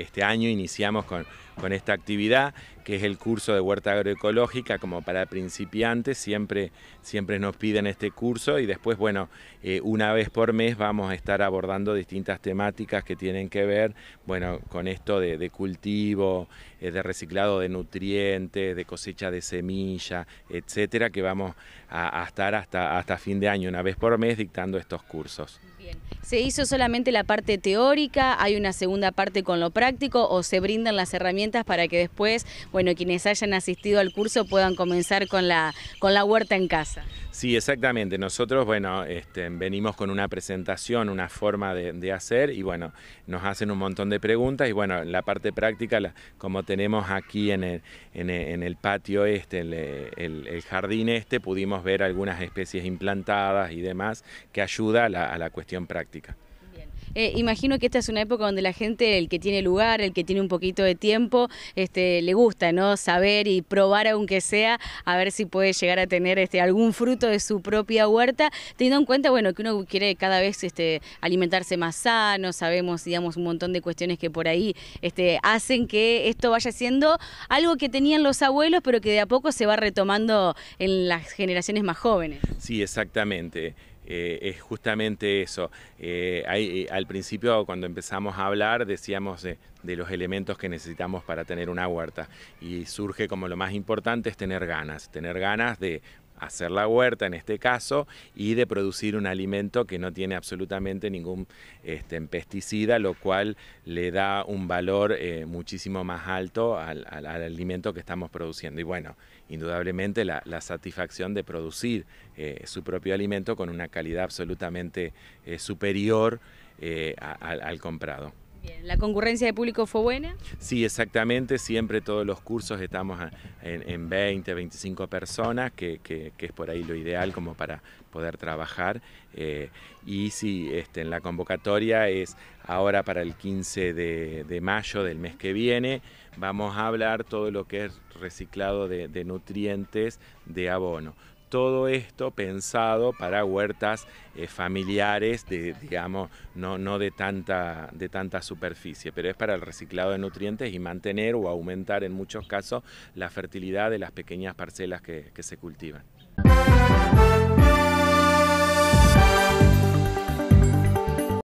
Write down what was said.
este año iniciamos con, esta actividad que es el curso de huerta agroecológica como para principiantes, siempre, siempre nos piden este curso y después, bueno, eh, una vez por mes vamos a estar abordando distintas temáticas que tienen que ver, bueno, con esto de, cultivo, eh, de reciclado de nutrientes, de cosecha de semilla, etcétera, que vamos a, estar hasta, hasta fin de año, una vez por mes, dictando estos cursos. Bien. ¿Se hizo solamente la parte teórica? ¿Hay una segunda parte con lo práctico o se brindan las herramientas para que después, bueno, quienes hayan asistido al curso puedan comenzar con la, huerta en casa. Sí, exactamente. Nosotros, bueno, este, venimos con una presentación, una forma de, hacer y bueno, nos hacen un montón de preguntas y bueno, la parte práctica, como tenemos aquí en el, patio este, el, jardín este, pudimos ver algunas especies implantadas y demás que ayuda a la cuestión práctica. Eh, imagino que esta es una época donde la gente, el que tiene lugar, el que tiene un poquito de tiempo, este, le gusta, ¿no? Saber y probar aunque sea, a ver si puede llegar a tener este, algún fruto de su propia huerta, teniendo en cuenta, bueno, que uno quiere cada vez este, alimentarse más sano, sabemos, digamos, un montón de cuestiones que por ahí este, hacen que esto vaya siendo algo que tenían los abuelos, pero que de a poco se va retomando en las generaciones más jóvenes. Sí, exactamente. Eh, es justamente eso. Eh, eh, al principio cuando empezamos a hablar decíamos de, de, los elementos que necesitamos para tener una huerta y surge como lo más importante es tener ganas, tener ganas de hacer la huerta en este caso y de producir un alimento que no tiene absolutamente ningún este, pesticida, lo cual le da un valor eh, muchísimo más alto al, alimento que estamos produciendo. Y bueno, indudablemente la, satisfacción de producir eh, su propio alimento con una calidad absolutamente eh, superior al comprado. ¿la concurrencia de público fue buena? Sí, exactamente, siempre todos los cursos estamos en, 20, 25 personas, que, es por ahí lo ideal como para poder trabajar. Eh, y sí, este, en la convocatoria es ahora para el 15 de, mayo del mes que viene, vamos a hablar todo lo que es reciclado de nutrientes de abono todo esto pensado para huertas eh, familiares, digamos, no, de, tanta, superficie, pero es para el reciclado de nutrientes y mantener o aumentar en muchos casos la fertilidad de las pequeñas parcelas que se cultivan.